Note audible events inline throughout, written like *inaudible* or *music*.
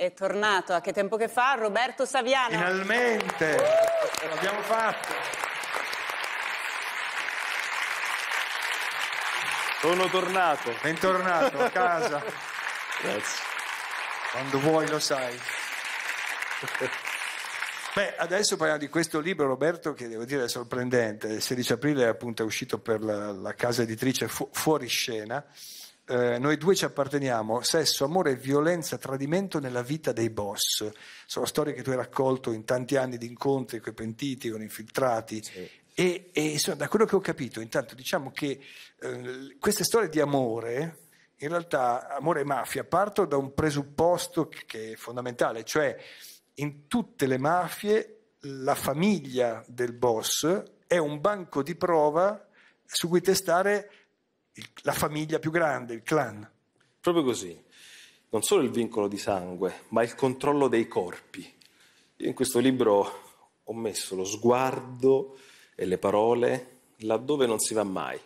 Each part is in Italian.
È tornato, a che tempo che fa? Roberto Saviano. Finalmente! Uh! L'abbiamo fatto! Sono tornato. Bentornato a casa. Grazie. Quando vuoi lo sai. Beh, adesso parliamo di questo libro, Roberto, che devo dire è sorprendente. Il 16 aprile appunto, è uscito per la, la casa editrice fu- Fuori Scena. Eh, noi due ci apparteniamo, sesso, amore, violenza, tradimento nella vita dei boss. Sono storie che tu hai raccolto in tanti anni di incontri con i pentiti, con infiltrati. Sì. E, e insomma, da quello che ho capito, intanto diciamo che eh, queste storie di amore, in realtà amore e mafia, partono da un presupposto che è fondamentale, cioè in tutte le mafie la famiglia del boss è un banco di prova su cui testare la famiglia più grande, il clan. Proprio così. Non solo il vincolo di sangue, ma il controllo dei corpi. Io in questo libro ho messo lo sguardo e le parole laddove non si va mai,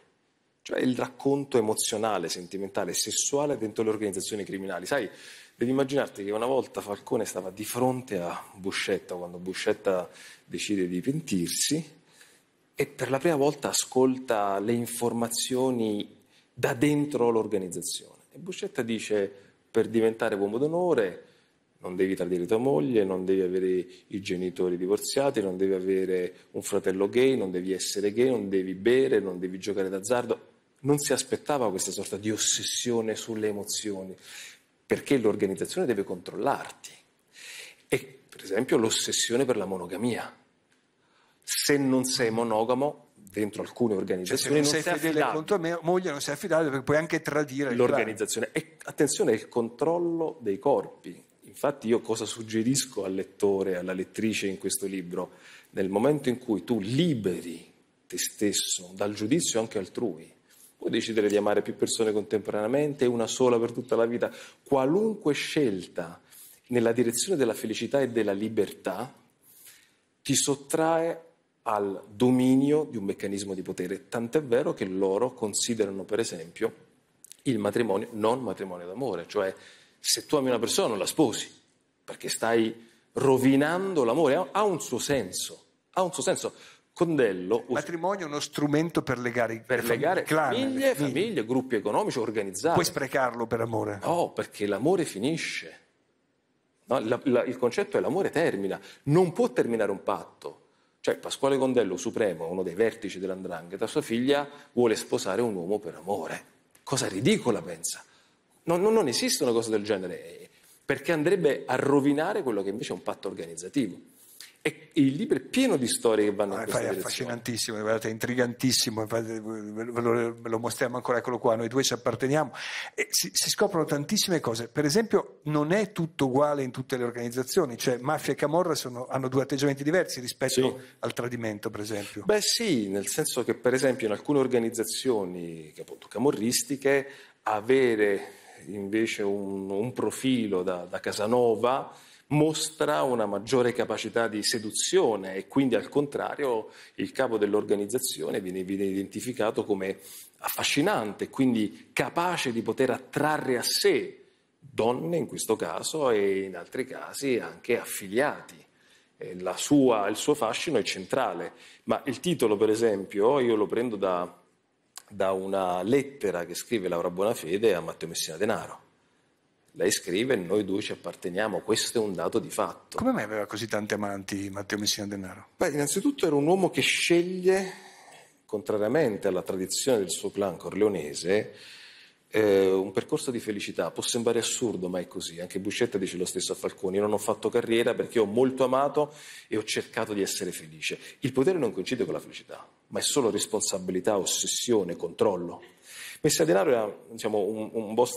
cioè il racconto emozionale, sentimentale, sessuale dentro le organizzazioni criminali. Sai, devi immaginarti che una volta Falcone stava di fronte a Buscetta quando Buscetta decide di pentirsi e per la prima volta ascolta le informazioni da dentro l'organizzazione. E Buscetta dice per diventare uomo d'onore non devi tradire tua moglie, non devi avere i genitori divorziati, non devi avere un fratello gay, non devi essere gay, non devi bere, non devi giocare d'azzardo. Non si aspettava questa sorta di ossessione sulle emozioni, perché l'organizzazione deve controllarti. E per esempio l'ossessione per la monogamia. Se non sei monogamo dentro alcune organizzazioni cioè, se non, sei non sei fedele contro me, moglie non sei affidabile perché puoi anche tradire l'organizzazione e attenzione è il controllo dei corpi infatti io cosa suggerisco al lettore alla lettrice in questo libro nel momento in cui tu liberi te stesso dal giudizio anche altrui puoi decidere di amare più persone contemporaneamente una sola per tutta la vita qualunque scelta nella direzione della felicità e della libertà ti sottrae al dominio di un meccanismo di potere, tant'è vero che loro considerano per esempio il matrimonio non matrimonio d'amore, cioè se tu ami una persona non la sposi, perché stai rovinando l'amore, ha un suo senso, ha un suo senso. Condello. Il matrimonio è uno strumento per legare, per per legare clan, famiglie, famiglie, famiglie, gruppi economici organizzati. Puoi sprecarlo per amore? No, perché l'amore finisce. No, la, la, il concetto è l'amore termina, non può terminare un patto, cioè Pasquale Condello, supremo, uno dei vertici dell'Andrangheta, sua figlia vuole sposare un uomo per amore. Cosa ridicola, pensa. Non, non, non esiste una cosa del genere, eh, perché andrebbe a rovinare quello che invece è un patto organizzativo. E il libro è pieno di storie che vanno ah, in questa È affascinantissimo, guardate, è intrigantissimo, ve lo, ve lo, mostriamo ancora, eccolo qua, noi due ci apparteniamo. E si, si, scoprono tantissime cose, per esempio non è tutto uguale in tutte le organizzazioni, cioè mafia e camorra sono, hanno due atteggiamenti diversi rispetto sì. al tradimento, per esempio. Beh sì, nel senso che per esempio in alcune organizzazioni appunto, camorristiche avere invece un, un profilo da, da Casanova mostra una maggiore capacità di seduzione e quindi al contrario il capo dell'organizzazione viene, viene identificato come affascinante, quindi capace di poter attrarre a sé donne in questo caso e in altri casi anche affiliati. Eh, sua, il suo fascino è centrale, ma il titolo per esempio io lo prendo da, da una lettera che scrive Laura Bonafede a Matteo Messina Denaro lei scrive, noi due ci apparteniamo, questo è un dato di fatto. Come mai aveva così tanti amanti Matteo Messina Denaro? Beh, innanzitutto era un uomo che sceglie, contrariamente alla tradizione del suo clan corleonese, eh, un percorso di felicità. Può sembrare assurdo, ma è così. Anche Buscetta dice lo stesso a Falcone: Io non ho fatto carriera perché ho molto amato e ho cercato di essere felice. Il potere non coincide con la felicità, ma è solo responsabilità, ossessione, controllo. Messina Denaro era diciamo, un, un boss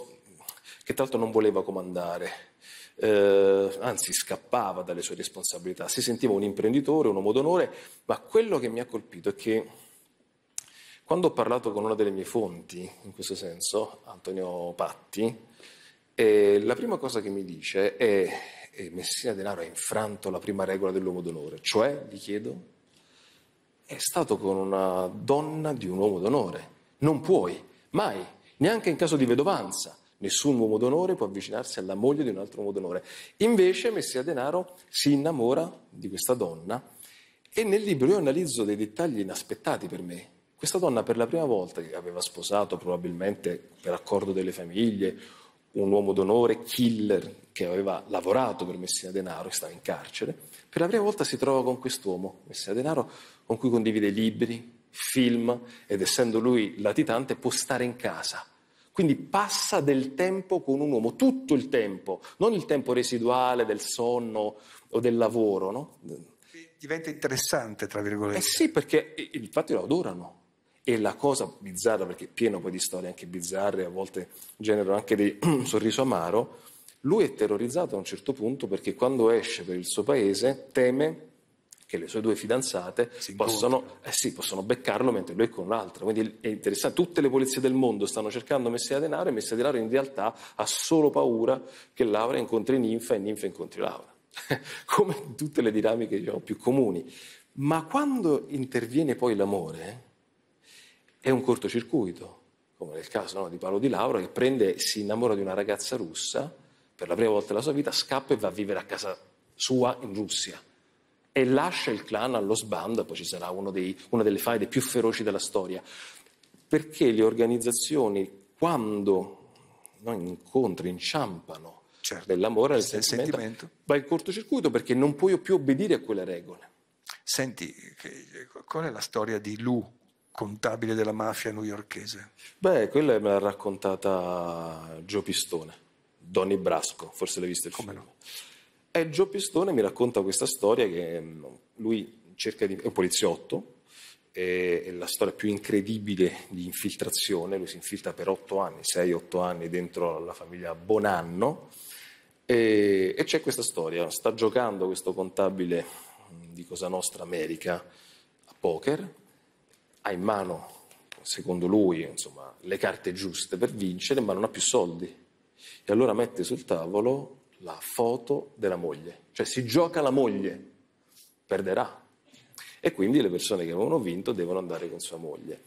che tra l'altro non voleva comandare, eh, anzi scappava dalle sue responsabilità, si sentiva un imprenditore, un uomo d'onore, ma quello che mi ha colpito è che quando ho parlato con una delle mie fonti, in questo senso, Antonio Patti, eh, la prima cosa che mi dice è eh, Messina Denaro ha infranto la prima regola dell'uomo d'onore, cioè, gli chiedo, è stato con una donna di un uomo d'onore. Non puoi, mai, neanche in caso di vedovanza. Nessun uomo d'onore può avvicinarsi alla moglie di un altro uomo d'onore. Invece Messia Denaro si innamora di questa donna e nel libro io analizzo dei dettagli inaspettati per me. Questa donna per la prima volta che aveva sposato, probabilmente per accordo delle famiglie, un uomo d'onore, killer, che aveva lavorato per Messina Denaro e stava in carcere, per la prima volta si trova con quest'uomo, Messina Denaro, con cui condivide libri, film ed essendo lui latitante può stare in casa quindi passa del tempo con un uomo, tutto il tempo, non il tempo residuale del sonno o del lavoro, no? Diventa interessante, tra virgolette. Eh sì, perché infatti lo adorano. E la cosa bizzarra, perché è pieno poi di storie anche bizzarre, a volte generano anche dei *clears throat* sorriso amaro, lui è terrorizzato a un certo punto perché quando esce per il suo paese teme che le sue due fidanzate possono, eh sì, possono, beccarlo mentre lui è con un'altra. Quindi è interessante, tutte le polizie del mondo stanno cercando Messia Denaro e Messia Denaro in realtà ha solo paura che Laura incontri Ninfa e Ninfa incontri Laura, *laughs* come tutte le dinamiche diciamo, più comuni. Ma quando interviene poi l'amore, è un cortocircuito, come nel caso no, di Paolo di Laura, che prende, si innamora di una ragazza russa, per la prima volta della sua vita, scappa e va a vivere a casa sua in Russia e lascia il clan allo sbando, poi ci sarà dei, una delle faide più feroci della storia, perché le organizzazioni quando no, incontri, inciampano certo. dell'amore, del sentimento, sentimento, vai in cortocircuito perché non puoi più obbedire a quelle regole. Senti, qual è la storia di Lu, contabile della mafia newyorchese? Beh, quella me l'ha raccontata Gio Pistone, Donny Brasco, forse l'hai visto il Come film. No? E Gio Pistone mi racconta questa storia che mm, lui cerca di... è un poliziotto, è la storia più incredibile di infiltrazione, lui si infiltra per otto anni, sei, otto anni dentro la famiglia Bonanno e, e c'è questa storia, sta giocando questo contabile mm, di Cosa Nostra America a poker, ha in mano secondo lui, insomma, le carte giuste per vincere, ma non ha più soldi. E allora mette sul tavolo la foto della moglie, cioè si gioca la moglie, perderà. E quindi le persone che avevano vinto devono andare con sua moglie.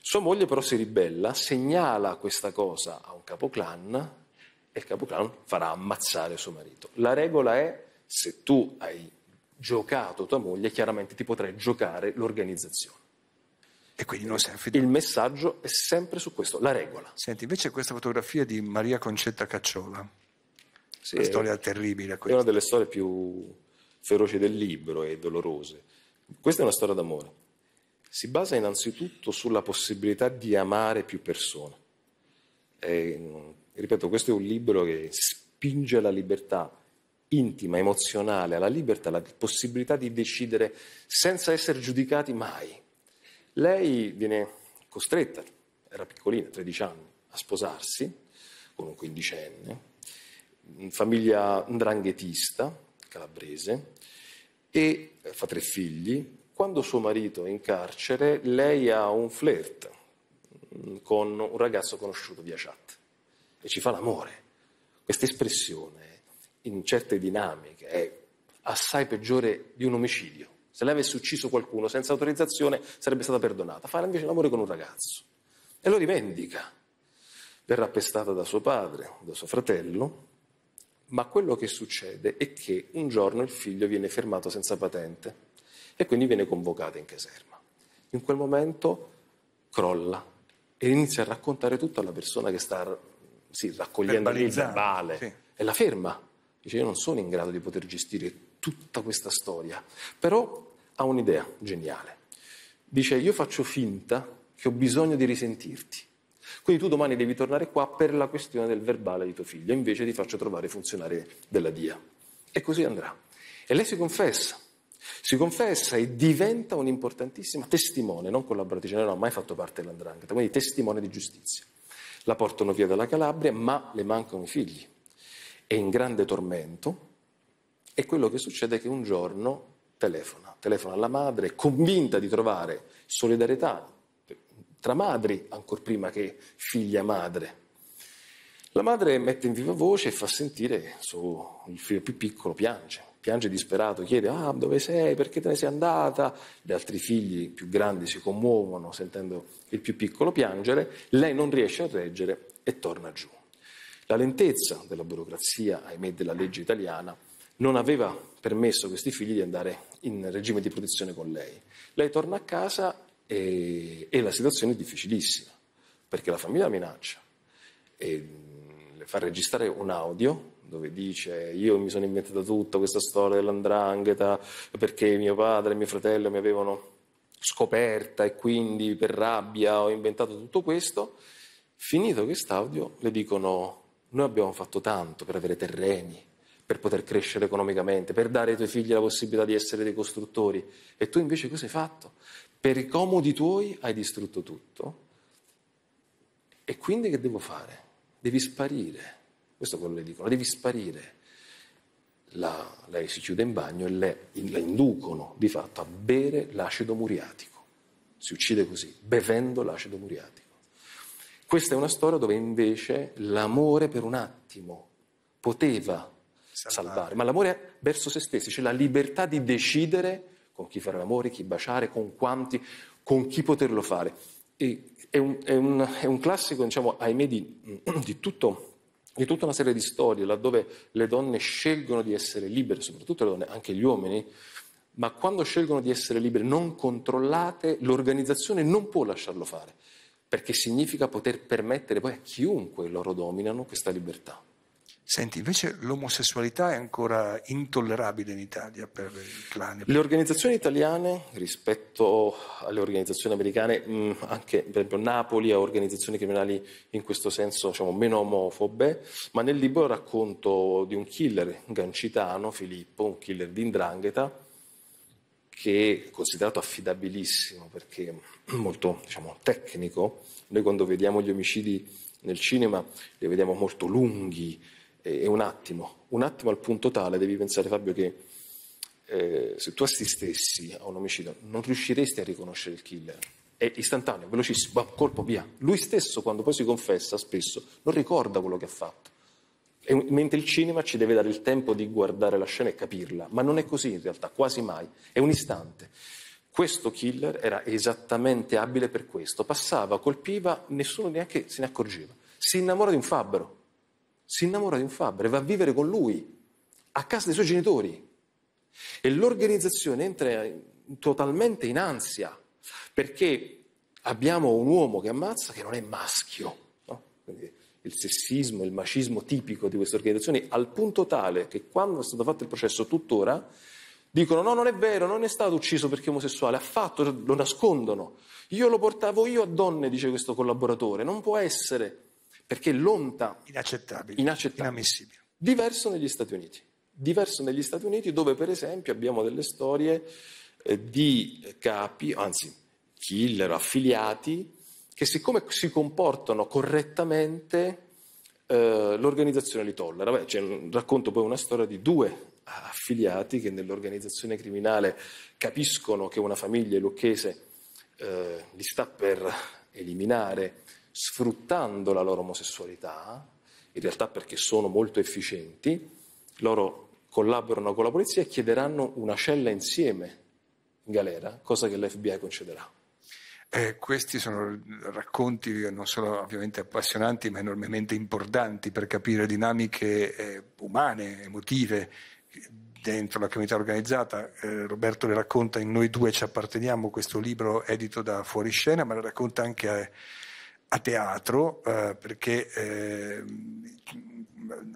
Sua moglie però si ribella, segnala questa cosa a un capoclan e il capoclan farà ammazzare suo marito. La regola è se tu hai giocato tua moglie, chiaramente ti potrai giocare l'organizzazione. E quindi non sei affidato. Il messaggio è sempre su questo, la regola. Senti, invece questa fotografia di Maria Concetta Cacciola, sì, una storia terribile questa. È una delle storie più feroci del libro e dolorose. Questa è una storia d'amore. Si basa innanzitutto sulla possibilità di amare più persone. E, ripeto, questo è un libro che spinge alla libertà intima, emozionale, alla libertà, la possibilità di decidere senza essere giudicati mai. Lei viene costretta, era piccolina, 13 anni, a sposarsi con un quindicenne, famiglia dranghetista calabrese e fa tre figli. Quando suo marito è in carcere, lei ha un flirt con un ragazzo conosciuto via chat e ci fa l'amore. Questa espressione in certe dinamiche è assai peggiore di un omicidio. Se lei avesse ucciso qualcuno senza autorizzazione sarebbe stata perdonata. Fa invece l'amore con un ragazzo e lo rivendica. Verrà pestata da suo padre, da suo fratello, ma quello che succede è che un giorno il figlio viene fermato senza patente e quindi viene convocato in caserma. In quel momento crolla e inizia a raccontare tutto alla persona che sta sì, raccogliendo il verbale sì. e la ferma. Dice io non sono in grado di poter gestire tutta questa storia, però ha un'idea geniale. Dice io faccio finta che ho bisogno di risentirti quindi tu domani devi tornare qua per la questione del verbale di tuo figlio, invece ti faccio trovare funzionario della DIA. E così andrà. E lei si confessa, si confessa e diventa un'importantissima testimone, non collaboratrice, non ha mai fatto parte dell'andrangheta, quindi testimone di giustizia. La portano via dalla Calabria, ma le mancano i figli. È in grande tormento e quello che succede è che un giorno telefona, telefona alla madre, convinta di trovare solidarietà tra madri, ancora prima che figlia madre. La madre mette in viva voce e fa sentire che il figlio più piccolo piange, piange disperato, chiede ah, dove sei, perché te ne sei andata, gli altri figli più grandi si commuovono sentendo il più piccolo piangere, lei non riesce a reggere e torna giù. La lentezza della burocrazia, ahimè, della legge italiana non aveva permesso a questi figli di andare in regime di protezione con lei. Lei torna a casa e, e, la situazione è difficilissima, perché la famiglia minaccia. E mm, le fa registrare un audio dove dice io mi sono inventata tutta questa storia dell'andrangheta perché mio padre e mio fratello mi avevano scoperta e quindi per rabbia ho inventato tutto questo. Finito quest'audio le dicono noi abbiamo fatto tanto per avere terreni, per poter crescere economicamente, per dare ai tuoi figli la possibilità di essere dei costruttori e tu invece cosa hai fatto? per i comodi tuoi hai distrutto tutto e quindi che devo fare? Devi sparire, questo è quello che le dicono, devi sparire. La, lei si chiude in bagno e le, la inducono di fatto a bere l'acido muriatico. Si uccide così, bevendo l'acido muriatico. Questa è una storia dove invece l'amore per un attimo poteva salvare, salvare ma l'amore verso se stessi, cioè la libertà di decidere con chi fare l'amore, chi baciare, con quanti, con chi poterlo fare. È un, è, un, è un, classico, diciamo, ahimè, di, *clears throat* di, tutto, di, tutta una serie di storie laddove le donne scelgono di essere libere, soprattutto le donne, anche gli uomini, ma quando scelgono di essere libere non controllate, l'organizzazione non può lasciarlo fare, perché significa poter permettere poi a chiunque loro dominano questa libertà. Senti, invece l'omosessualità è ancora intollerabile in Italia per i clan. Le organizzazioni italiane rispetto alle organizzazioni americane, mm, anche per esempio Napoli ha organizzazioni criminali in questo senso diciamo, meno omofobe, ma nel libro racconto di un killer gancitano, Filippo, un killer di Indrangheta, che è considerato affidabilissimo perché mm, molto diciamo, tecnico. Noi quando vediamo gli omicidi nel cinema li vediamo molto lunghi, è un attimo, un attimo al punto tale, devi pensare Fabio che eh, se tu assistessi a un omicidio non riusciresti a riconoscere il killer, è istantaneo, velocissimo, va, colpo via. Lui stesso quando poi si confessa spesso non ricorda quello che ha fatto, e, mentre il cinema ci deve dare il tempo di guardare la scena e capirla, ma non è così in realtà, quasi mai, è un istante. Questo killer era esattamente abile per questo, passava, colpiva, nessuno neanche se ne accorgeva. Si innamora di un fabbro, si innamora di un fabbro e va a vivere con lui, a casa dei suoi genitori. E l'organizzazione entra totalmente in ansia, perché abbiamo un uomo che ammazza che non è maschio. No? il sessismo, il macismo tipico di queste organizzazioni, al punto tale che quando è stato fatto il processo tuttora, dicono no, non è vero, non è stato ucciso perché è omosessuale, affatto, lo nascondono. Io lo portavo io a donne, dice questo collaboratore, non può essere perché l'onta inaccettabile, inaccettabile, inammissibile. Diverso negli Stati Uniti. Diverso negli Stati Uniti dove per esempio abbiamo delle storie eh, di capi, anzi killer, affiliati, che siccome si comportano correttamente eh, l'organizzazione li tollera. Beh, cioè, racconto poi una storia di due affiliati che nell'organizzazione criminale capiscono che una famiglia lucchese eh, li sta per eliminare sfruttando la loro omosessualità, in realtà perché sono molto efficienti, loro collaborano con la polizia e chiederanno una cella insieme in galera, cosa che l'FBI concederà. Eh, questi sono racconti non solo ovviamente appassionanti, ma enormemente importanti per capire dinamiche eh, umane, emotive dentro la comunità organizzata. Eh, Roberto le racconta in Noi due ci apparteniamo, questo libro edito da Fuoriscena, ma le racconta anche a a teatro, eh, perché eh,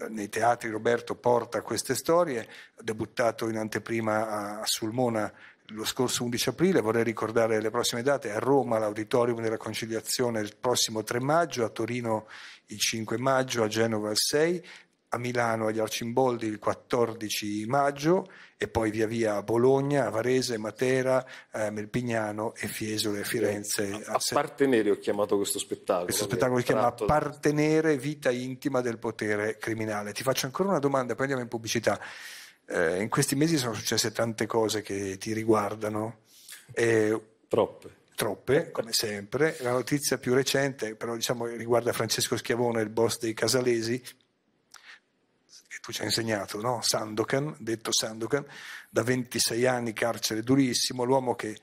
nei teatri Roberto porta queste storie, ha debuttato in anteprima a Sulmona lo scorso 11 aprile, vorrei ricordare le prossime date, a Roma l'Auditorium della Conciliazione il prossimo 3 maggio, a Torino il 5 maggio, a Genova il 6, a Milano agli Arcimboldi il 14 maggio e poi via via a Bologna, a Varese, Matera, eh, Melpignano e Fiesole, Firenze. Eh, appartenere ho chiamato questo spettacolo. Questo spettacolo si chiama Appartenere, vita intima del potere criminale. Ti faccio ancora una domanda, poi andiamo in pubblicità. Eh, in questi mesi sono successe tante cose che ti riguardano. Eh, Troppe troppe, come sempre. La notizia più recente, però diciamo, riguarda Francesco Schiavone, il boss dei Casalesi, tu ci hai insegnato, no? Sandokan, detto Sandokan, da 26 anni carcere durissimo, l'uomo che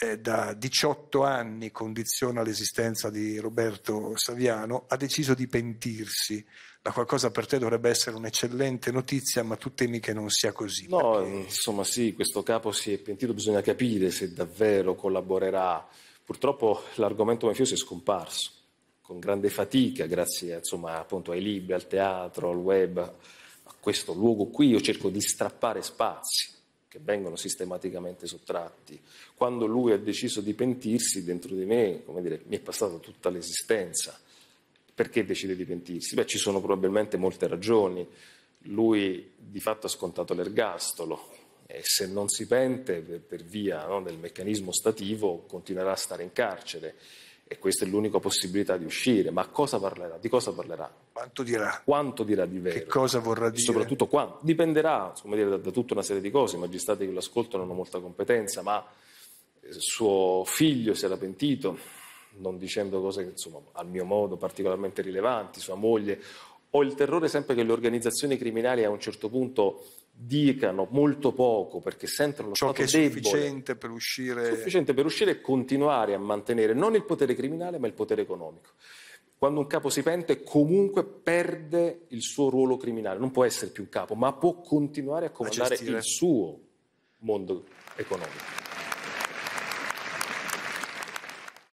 eh, da 18 anni condiziona l'esistenza di Roberto Saviano, ha deciso di pentirsi. La qualcosa per te dovrebbe essere un'eccellente notizia, ma tu temi che non sia così. No, perché... insomma sì, questo capo si è pentito, bisogna capire se davvero collaborerà. Purtroppo l'argomento mafioso è scomparso, con grande fatica, grazie insomma, appunto, ai libri, al teatro, al web, questo luogo qui io cerco di strappare spazi che vengono sistematicamente sottratti. Quando lui ha deciso di pentirsi, dentro di me, come dire, mi è passata tutta l'esistenza. Perché decide di pentirsi? Beh, ci sono probabilmente molte ragioni. Lui di fatto ha scontato l'ergastolo e se non si pente per, per via no, del meccanismo stativo continuerà a stare in carcere e questa è l'unica possibilità di uscire, ma cosa parlerà? Di cosa parlerà? Quanto dirà? Quanto dirà di vero? Che cosa vorrà dire? Soprattutto quanto? Dipenderà dire, da, da, tutta una serie di cose, i magistrati che l'ascoltano ascoltano hanno molta competenza, ma eh, suo figlio si era pentito, non dicendo cose che insomma, al mio modo particolarmente rilevanti, sua moglie, ho il terrore sempre che le organizzazioni criminali a un certo punto dicano molto poco perché sentono ciò che è debole, sufficiente per uscire sufficiente per uscire e continuare a mantenere non il potere criminale ma il potere economico. Quando un capo si pente comunque perde il suo ruolo criminale, non può essere più un capo, ma può continuare a comandare a il suo mondo economico.